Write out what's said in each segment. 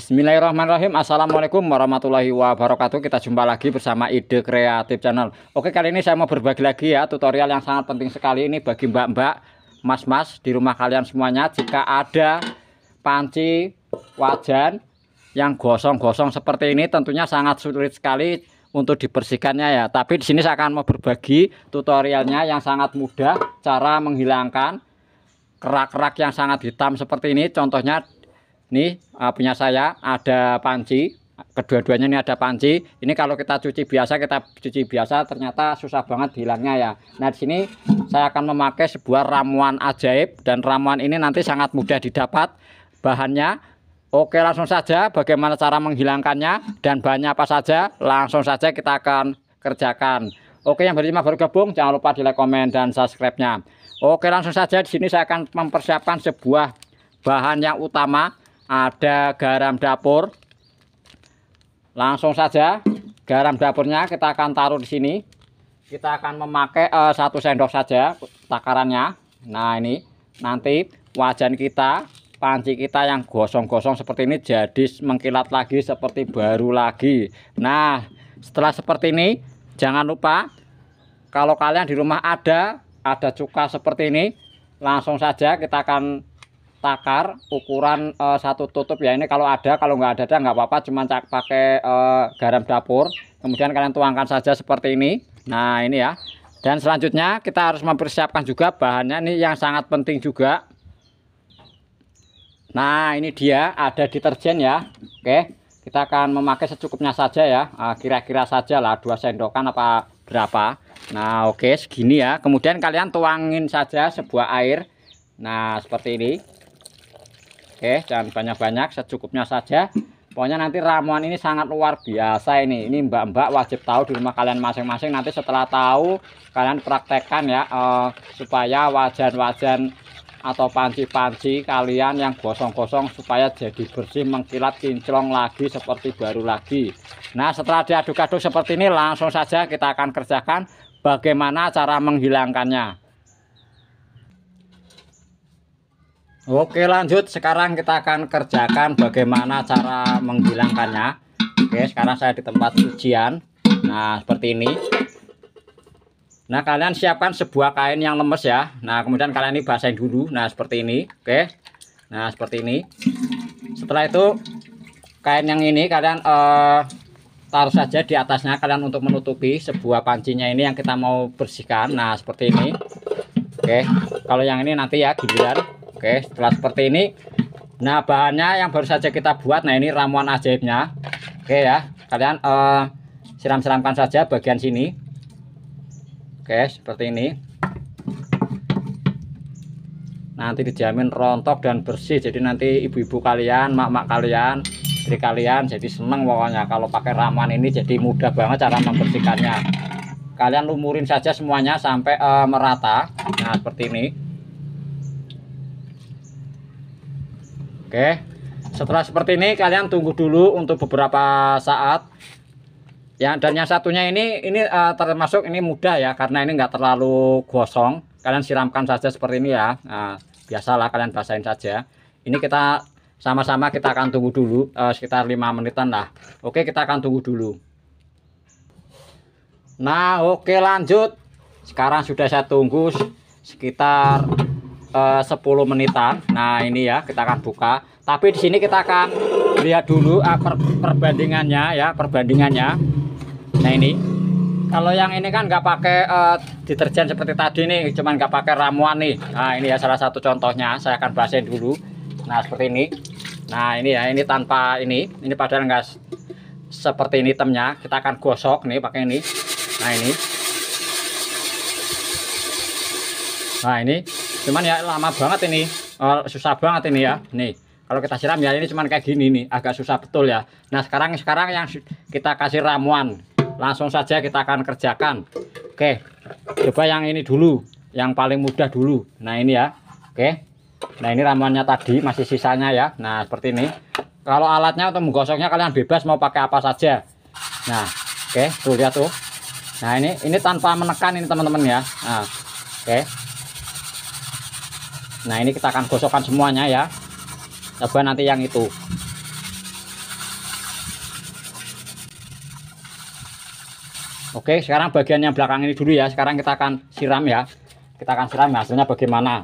Bismillahirrahmanirrahim Assalamualaikum warahmatullahi wabarakatuh Kita jumpa lagi bersama Ide Kreatif Channel Oke kali ini saya mau berbagi lagi ya Tutorial yang sangat penting sekali ini bagi mbak-mbak Mas-mas di rumah kalian semuanya Jika ada panci wajan Yang gosong-gosong seperti ini Tentunya sangat sulit sekali untuk dibersihkannya ya Tapi di sini saya akan mau berbagi tutorialnya yang sangat mudah Cara menghilangkan kerak-kerak yang sangat hitam seperti ini Contohnya Nih eh, uh, punya saya ada panci. Kedua-duanya ini ada panci. Ini kalau kita cuci biasa, kita cuci biasa ternyata susah banget hilangnya ya. Nah, di sini saya akan memakai sebuah ramuan ajaib dan ramuan ini nanti sangat mudah didapat bahannya. Oke, langsung saja bagaimana cara menghilangkannya dan bahannya apa saja. Langsung saja kita akan kerjakan. Oke, yang berlima baru gabung jangan lupa di like, komen dan subscribe-nya. Oke, langsung saja di sini saya akan mempersiapkan sebuah bahan yang utama ada garam dapur langsung saja garam dapurnya kita akan taruh di sini kita akan memakai eh, satu sendok saja takarannya nah ini nanti wajan kita panci kita yang gosong-gosong seperti ini jadi mengkilat lagi seperti baru lagi nah setelah seperti ini jangan lupa kalau kalian di rumah ada ada cuka seperti ini langsung saja kita akan takar ukuran uh, satu tutup ya ini kalau ada kalau nggak ada nggak apa-apa cuman cak pakai uh, garam dapur kemudian kalian tuangkan saja seperti ini nah ini ya dan selanjutnya kita harus mempersiapkan juga bahannya ini yang sangat penting juga nah ini dia ada deterjen ya oke kita akan memakai secukupnya saja ya ah, kira-kira saja lah dua sendokan apa berapa nah oke segini ya kemudian kalian tuangin saja sebuah air nah seperti ini oke jangan banyak-banyak secukupnya saja pokoknya nanti ramuan ini sangat luar biasa ini ini mbak-mbak wajib tahu di rumah kalian masing-masing nanti setelah tahu kalian praktekkan ya eh, supaya wajan-wajan atau panci-panci kalian yang gosong-gosong supaya jadi bersih mengkilat kinclong lagi seperti baru lagi nah setelah diaduk-aduk seperti ini langsung saja kita akan kerjakan bagaimana cara menghilangkannya Oke lanjut sekarang kita akan kerjakan bagaimana cara menghilangkannya Oke sekarang saya di tempat ujian Nah seperti ini Nah kalian siapkan sebuah kain yang lemes ya Nah kemudian kalian ini basahin dulu Nah seperti ini Oke Nah seperti ini Setelah itu kain yang ini kalian eh, taruh saja di atasnya kalian untuk menutupi sebuah pancinya ini yang kita mau bersihkan nah seperti ini oke kalau yang ini nanti ya giliran Oke, setelah seperti ini. Nah, bahannya yang baru saja kita buat. Nah, ini ramuan ajaibnya. Oke ya. Kalian uh, siram-siramkan saja bagian sini. Oke, seperti ini. Nanti dijamin rontok dan bersih. Jadi nanti ibu-ibu kalian, mak-mak kalian, istri kalian jadi seneng pokoknya kalau pakai ramuan ini jadi mudah banget cara membersihkannya. Kalian lumurin saja semuanya sampai uh, merata. Nah, seperti ini. Oke. Setelah seperti ini kalian tunggu dulu untuk beberapa saat. Ya, dan yang satunya ini ini uh, termasuk ini mudah ya karena ini nggak terlalu gosong. Kalian siramkan saja seperti ini ya. Nah, biasalah kalian basahin saja. Ini kita sama-sama kita akan tunggu dulu uh, sekitar 5 menitan lah. Oke, kita akan tunggu dulu. Nah, oke lanjut. Sekarang sudah saya tunggu sekitar Eh, uh, 10 menitan. Nah, ini ya kita akan buka. Tapi di sini kita akan lihat dulu uh, per perbandingannya ya, perbandingannya. Nah, ini. Kalau yang ini kan nggak pakai uh, deterjen seperti tadi nih, cuman nggak pakai ramuan nih. Nah, ini ya salah satu contohnya. Saya akan bahasin dulu. Nah, seperti ini. Nah, ini ya, ini tanpa ini. Ini padahal nggak seperti ini temnya. Kita akan gosok nih pakai ini. Nah, ini. Nah, ini cuman ya lama banget ini oh, susah banget ini ya nih kalau kita siram ya ini cuman kayak gini nih agak susah betul ya nah sekarang sekarang yang kita kasih ramuan langsung saja kita akan kerjakan oke coba yang ini dulu yang paling mudah dulu nah ini ya oke nah ini ramuannya tadi masih sisanya ya nah seperti ini kalau alatnya atau menggosoknya kalian bebas mau pakai apa saja nah oke tuh lihat tuh nah ini ini tanpa menekan ini teman-teman ya nah oke nah ini kita akan gosokkan semuanya ya coba nanti yang itu Oke, sekarang bagian yang belakang ini dulu ya. Sekarang kita akan siram ya. Kita akan siram hasilnya bagaimana.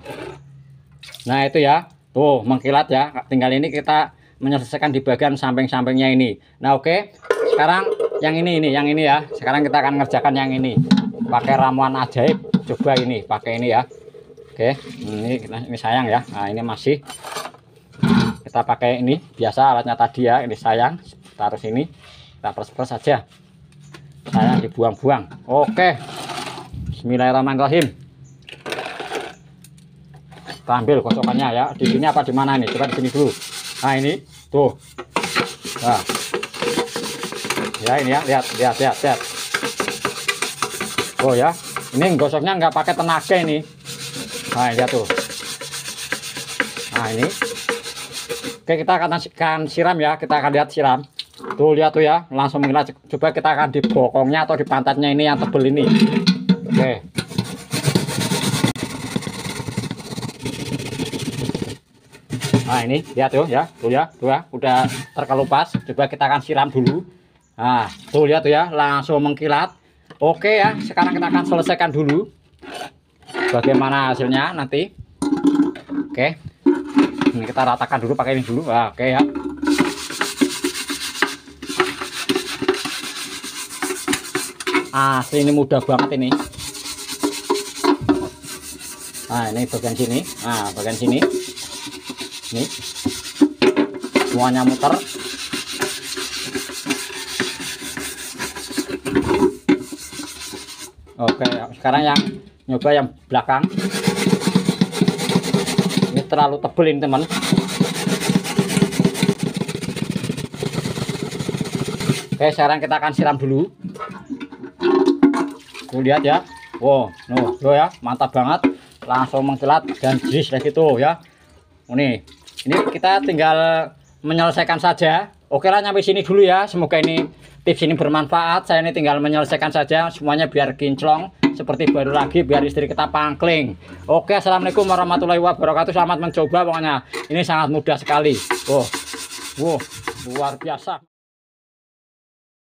Nah, itu ya. Tuh, mengkilat ya. Tinggal ini kita menyelesaikan di bagian samping-sampingnya ini. Nah, oke. Sekarang yang ini ini, yang ini ya. Sekarang kita akan ngerjakan yang ini. Pakai ramuan ajaib. Coba ini, pakai ini ya oke ini ini sayang ya nah ini masih kita pakai ini biasa alatnya tadi ya ini sayang taruh sini kita pers-pers saja sayang dibuang-buang oke Bismillahirrahmanirrahim kita ambil kocokannya ya di sini apa di mana ini coba di sini dulu nah ini tuh nah ya ini ya lihat lihat lihat lihat oh ya ini gosoknya nggak pakai tenaga ini nah lihat tuh nah ini oke kita akan, akan siram ya kita akan lihat siram tuh lihat tuh ya langsung mengkilat coba kita akan di bokongnya atau di pantatnya ini yang tebel ini oke nah ini lihat tuh ya tuh ya tuh ya udah terkelupas coba kita akan siram dulu nah tuh lihat tuh ya langsung mengkilat oke ya sekarang kita akan selesaikan dulu bagaimana hasilnya nanti oke ini kita ratakan dulu pakai ini dulu nah, oke ya asli ini mudah banget ini nah ini bagian sini nah bagian sini ini semuanya muter oke ya. sekarang yang nyoba yang belakang ini terlalu tebel ini teman oke sekarang kita akan siram dulu tuh lihat ya wow no, no ya mantap banget langsung mengkilat dan jis dari gitu ya ini ini kita tinggal menyelesaikan saja oke lah nyampe sini dulu ya semoga ini tips ini bermanfaat saya ini tinggal menyelesaikan saja semuanya biar kinclong seperti baru lagi biar istri kita pangkling oke assalamualaikum warahmatullahi wabarakatuh selamat mencoba pokoknya ini sangat mudah sekali Wow, wow luar biasa